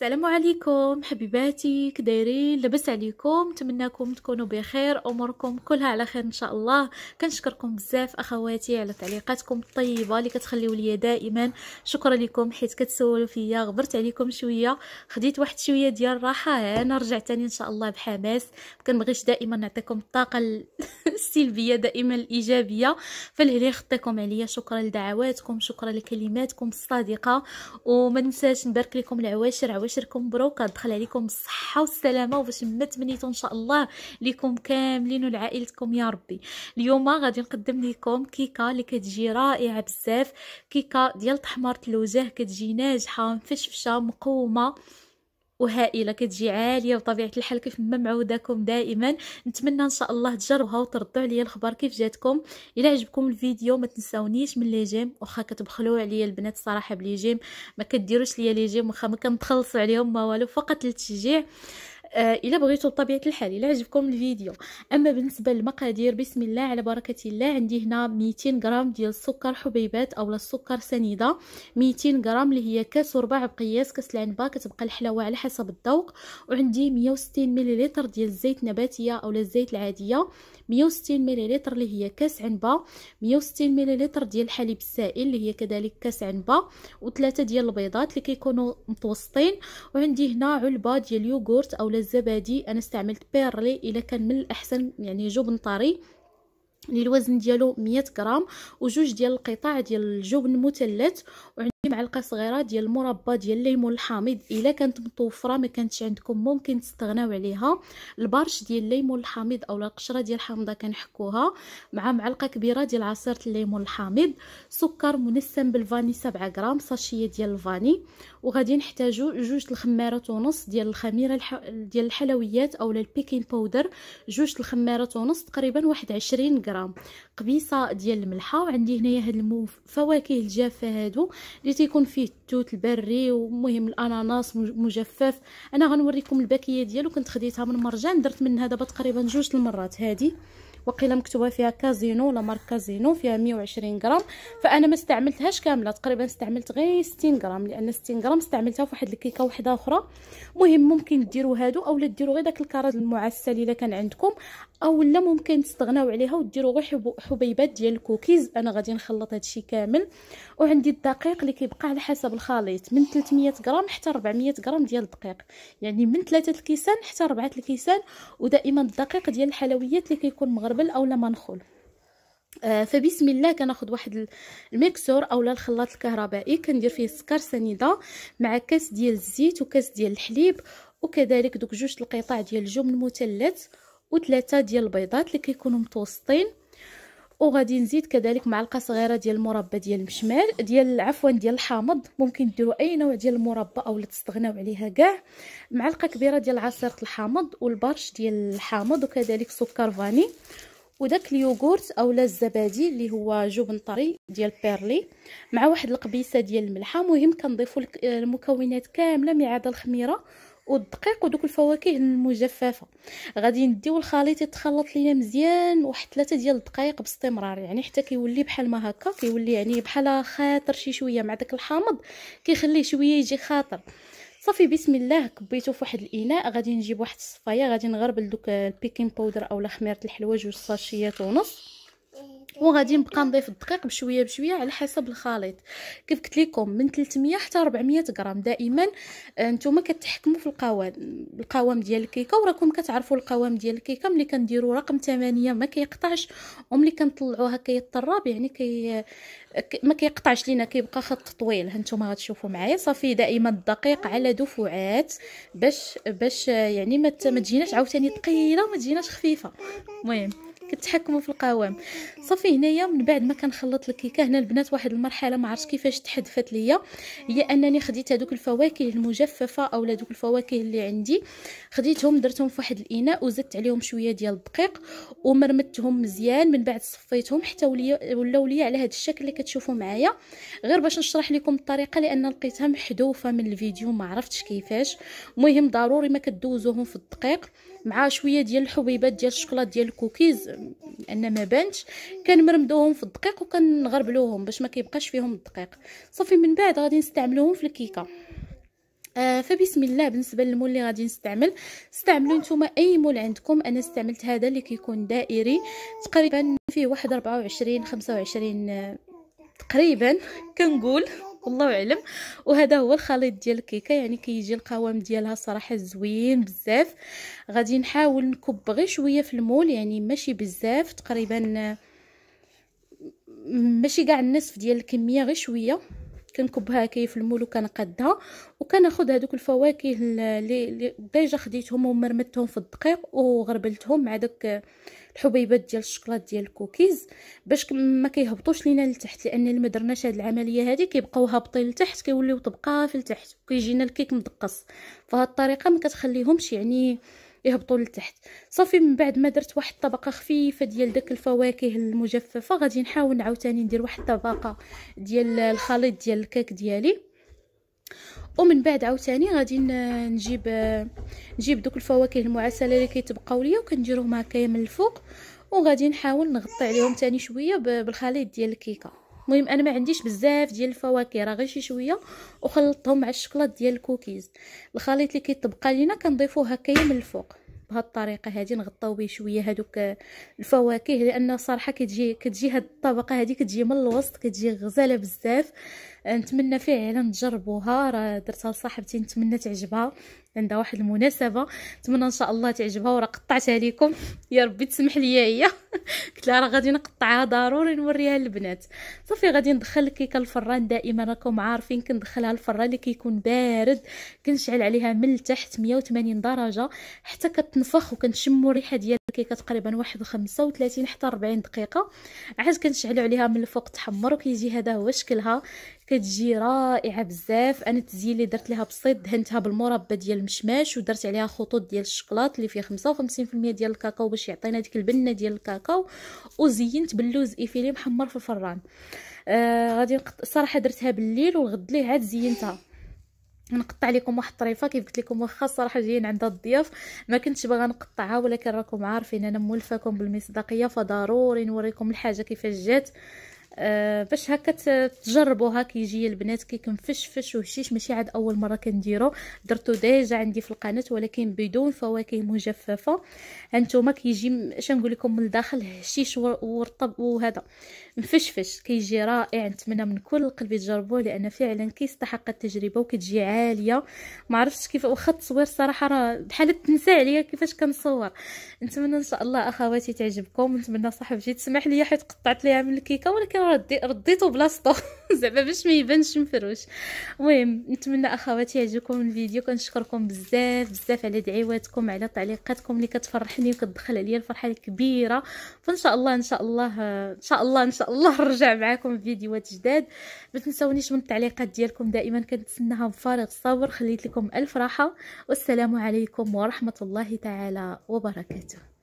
السلام عليكم حبيباتي كدايرين لبس عليكم نتمنىكم تكونوا بخير اموركم كلها على خير ان شاء الله كنشكركم بزاف اخواتي على تعليقاتكم الطيبه اللي كتخليو ليا دائما شكرا لكم حيت كتسولوا فيا غبرت عليكم شويه خديت واحد شويه ديال الراحه انا رجعت تاني ان شاء الله بحماس كنبغيش دائما نعطيكم الطاقه السلبيه دائما الايجابيه فالهلي خطيكم عليا شكرا لدعواتكم شكرا لكلماتكم الصادقه وما ننساش نبارك لكم العواشر ويشركم مبروكه دخل عليكم بالصحه والسلامه وباش ما تمنيتو ان شاء الله ليكم كاملين ولعائلتكم يا ربي اليوم غادي نقدم لكم كيكه اللي كتجي رائعه بزاف كيكه ديال تحمرت الوجه كتجي ناجحه مفشفشه مقومه وهائله كتجي عاليه وطبيعه الحال كيف ما معوداكم دائما نتمنى ان شاء الله تجربوها وتردوا عليا الخبر كيف جاتكم الا عجبكم الفيديو ما تنساونيش من لي جيم واخا كتبخلوا عليا البنات صراحه بلي جيم ما كديروش ليا لي جيم واخا ما كنتخلصوا عليهم ما والو فقط للتشجيع آه، الا بغيتو بطبيعه الحال الا عجبكم الفيديو اما بالنسبه للمقادير بسم الله على بركه الله عندي هنا 200 غرام ديال السكر حبيبات اولا السكر سنيده 200 غرام اللي هي كاس وربع بقياس كاس العنبه كتبقى الحلاوه على حسب الذوق وعندي 160 مليلتر ديال الزيت نباتيه اولا الزيت العاديه 160 مليلتر اللي هي كاس عنبه 160 مليلتر ديال الحليب السائل اللي هي كذلك كاس عنبه وثلاثه ديال البيضات اللي كيكونوا متوسطين وعندي هنا علبه ديال اليوغورت اولا الزبادي انا استعملت بيرلي الا كان من الاحسن يعني جبن طري للوزن الوزن ديالو 100 غرام وجوج ديال القطاع ديال الجبن مثلث معلقه صغيره ديال المربى ديال الليمون الحامض الا كانت متوفره ما كانتش عندكم ممكن تستغناو عليها البرش ديال الليمون الحامض او القشره ديال الحامضه كنحكوها مع معلقه كبيره ديال عصير الليمون الحامض سكر منسم بالفاني 7 غرام صاشيه ديال الفاني وغادي نحتاجو جوج الخمارات ونص ديال الخميره الح... ديال الحلويات اولا البيكين باودر جوج الخمارات ونص تقريبا واحد عشرين غرام قبيصه ديال الملحه وعندي هنايا هاد الفواكه الجافه هادو اللي كيكون فيه التوت البري ومهم الاناناس مجفف انا غنوريكم الباكيه ديالو كنت خديتها من مرجان درت منها دابا تقريبا جوج المرات هذه وقيله مكتوبه فيها كازينو ولا مارك كازينو فيها 120 غرام فانا ما استعملتهاش كامله تقريبا استعملت غير 60 غرام لان 60 غرام استعملتها في واحد الكيكه وحده اخرى مهم ممكن ديروا هادو اولا ديروا غير داك الكرات المعسل الا كان عندكم اولا ممكن تستغناو عليها وديروا غير حبيبات ديال الكوكيز انا غادي نخلط هادشي كامل وعندي الدقيق اللي كيبقى على حسب الخليط من 300 غرام حتى 400 غرام ديال الدقيق يعني من ثلاثه الكيسان حتى اربعه الكيسان ودائما الدقيق ديال الحلويات اللي كيكون مغرب قبل او لما نخل آه فبسم الله كناخذ واحد الميكسور اولا الخلاط الكهربائي كندير فيه السكر سنيده مع كاس ديال الزيت وكاس ديال الحليب وكذلك دوك جوج القطع ديال الجبن المثلث وثلاثه ديال البيضات اللي كيكونوا متوسطين وغادي نزيد كذلك معلقه صغيره ديال المربى ديال المشمال ديال عفوا ديال الحامض ممكن ديروا اي نوع ديال المربى اولا تستغناو عليها كاع معلقه كبيره ديال عصير الحامض والبرش ديال الحامض وكذلك سكر فاني وداك اليوغورت اولا الزبادي اللي هو جبن طري ديال بيرلي مع واحد القبيسه ديال الملحه مهم كنضيفوا المكونات كامله ما عدا الخميره والدقيق ودوك الفواكه المجففه غادي نديو الخليط يتخلط لينا مزيان واحد ثلاثه ديال الدقائق باستمرار يعني حتى كيولي بحال ما هكا كيولي يعني بحال خاطر شي شويه مع داك الحامض كيخليه شويه يجي خاطر صافي بسم الله كبيته في واحد الاناء غادي نجيب واحد الصفايه غادي نغربل دوك البيكين باودر اولا خميره الحلوه جوج صاشيات ونص وغادي نبقى نضيف الدقيق بشويه بشويه على حسب الخليط كيف قلت لكم من 300 حتى 400 غرام دائما آه، نتوما كتحكموا في القوام القوام ديال الكيكه وراكم كتعرفوا القوام ديال الكيكه ملي كنديروا رقم 8 ما كيقطعش وملي كنطلعوها كيطرب يعني كي ما كيقطعش لينا كيبقى خط طويل هانتوما غتشوفوا معايا صافي دائما الدقيق على دفعات باش باش يعني ما تجيناش عاوتاني ثقيله وما تجيناش خفيفه المهم كتحكموا في القوام صافي هنايا من بعد ما كنخلط الكيكه هنا البنات واحد المرحله ما عرفتش كيفاش تحذفت ليا هي انني خديت هذوك الفواكه المجففه اولا دوك الفواكه اللي عندي خديتهم درتهم في واحد الاناء وزدت عليهم شويه ديال الدقيق ومرمتهم مزيان من بعد صفيتهم حتى ولاو ليا على هذا الشكل اللي كتشوفوا معايا غير باش نشرح لكم الطريقه لان لقيتها محذوفه من الفيديو ما عرفتش كيفاش المهم ضروري ما كدوزوهم في الدقيق مع شويه ديال الحبيبات ديال الشوكولات ديال الكوكيز ان ما بانش كنمرمدوهم في الدقيق وكنغربلوهم باش ما كيبقاش فيهم الدقيق صافي من بعد غادي نستعملوهم في الكيكه آه فبسم الله بالنسبه للمول اللي غادي نستعمل استعملوا نتوما اي مول عندكم انا استعملت هذا اللي كيكون دائري تقريبا فيه واحد 24 25 آه، تقريبا كنقول الله اعلم وهذا هو الخليط ديال الكيكه يعني كيجي كي القوام ديالها صراحه زوين بزاف غادي نحاول نكب غير شويه في المول يعني ماشي بزاف تقريبا ماشي كاع النصف ديال الكميه غير شويه كنكبها كي في المول وكنقادها وكناخذ هذوك الفواكه اللي ديجا خديتهم ومرمدتهم في الدقيق وغربلتهم مع داك الحبيبات ديال الشكلاط ديال الكوكيز باش ما كيهبطوش لينا لتحت لان الا ما درناش هذه العمليه هذه كيبقاو هابطين لتحت كيوليو طبقه في لتحت وكيجينا الكيك مدقص فهاد الطريقه ما كتخليهمش يعني يهبطوا لتحت صافي من بعد ما درت واحد الطبقه خفيفه ديال داك الفواكه المجففه غادي نحاول عاوتاني ندير واحد الطبقه ديال الخليط ديال الكيك ديالي ومن بعد عاوتاني غادي نجيب نجيب دوك الفواكه المعسله اللي كيتبقاو ليا وكنديرهم هكايا من الفوق وغادي نحاول نغطي عليهم تاني شويه بالخليط ديال الكيكه المهم انا ما عنديش بزاف ديال الفواكه راه غير شي شويه وخلطتهم مع الشكلاط ديال الكوكيز الخليط اللي كيتبقى لينا كنضيفوه هكايا من الفوق بهاد الطريقه هادي نغطاو به شويه هادوك الفواكه لان صراحه كتجي كتجي هاد الطبقه هادي كتجي من الوسط كتجي غزاله بزاف نتمنى فعلا تجربوها راه درتها لصاحبتي نتمنى تعجبها عندها واحد المناسبه نتمنى ان شاء الله تعجبها وراه قطعتها لكم يا ربي تسمح لي هي قلت لها راه غادي نقطعها ضروري نوريها للبنات صافي غادي ندخل الكيكه الفران دائما راكم عارفين كندخلها الفران اللي كيكون بارد كنشعل عليها من التحت 180 درجه حتى كتنفخ وكنشموا الريحه ديال الكيكه تقريبا واحد 35 حتى 40 دقيقه عاد كنشعلوا عليها من الفوق تحمر وكيجي هذا هو شكلها كتجي رائعه بزاف انا التزيين اللي درت لها بسيط دهنتها بالمربى ديال المشماش ودرت عليها خطوط ديال الشكلاط اللي فيه 55% ديال الكاكاو باش يعطينا ديك البنه ديال الكاكاو وزينت باللوز ايفيلي محمر في الفران آه غادي نقط صراحه درتها بالليل والغد ليه عاد زينتها نقطع لكم واحد الطريفه كيف قلت لكم واخا الصراحه جايين عند الضياف ما كنتش باغا نقطعها ولكن راكم عارفين انا مولفاكم بالمصداقيه فضروري نوريكم الحاجه كيفاش جات أه باش هكا تجربوها يجي البنات كي كنفشفش وهشيش ماشي عاد اول مره كنديرو درتو ديجا عندي في القناه ولكن بدون فواكه مجففه هانتوما كيجي اش نقول لكم من الداخل هشيش ورطب وهذا مفشفش كيجي رائع نتمنى من كل قلب تجربوه لان فعلا كيستحق التجربه وكتجي عاليه ما عرفتش كيف واخا التصوير صراحه راه بحال تنسى عليا كيفاش كنصور نتمنى ان شاء الله اخواتي تعجبكم نتمنى صاحبتي تسمح لي حيت قطعت ليها من الكيكه ولكن ردي رديته بلاصتو زعما باش ما يبانش مفروش المهم نتمنى اخواتي يعجبكم الفيديو كنشكركم بزاف بزاف على دعواتكم على تعليقاتكم اللي كتفرحني وكتدخل عليا الفرحه الكبيره فان شاء الله ان شاء الله ان شاء الله ان شاء الله نرجع معكم فيديوهات جداد ما تنسونيش من التعليقات ديالكم دائما كنتسناها بفارغ الصبر خليت لكم الف راحه والسلام عليكم ورحمه الله تعالى وبركاته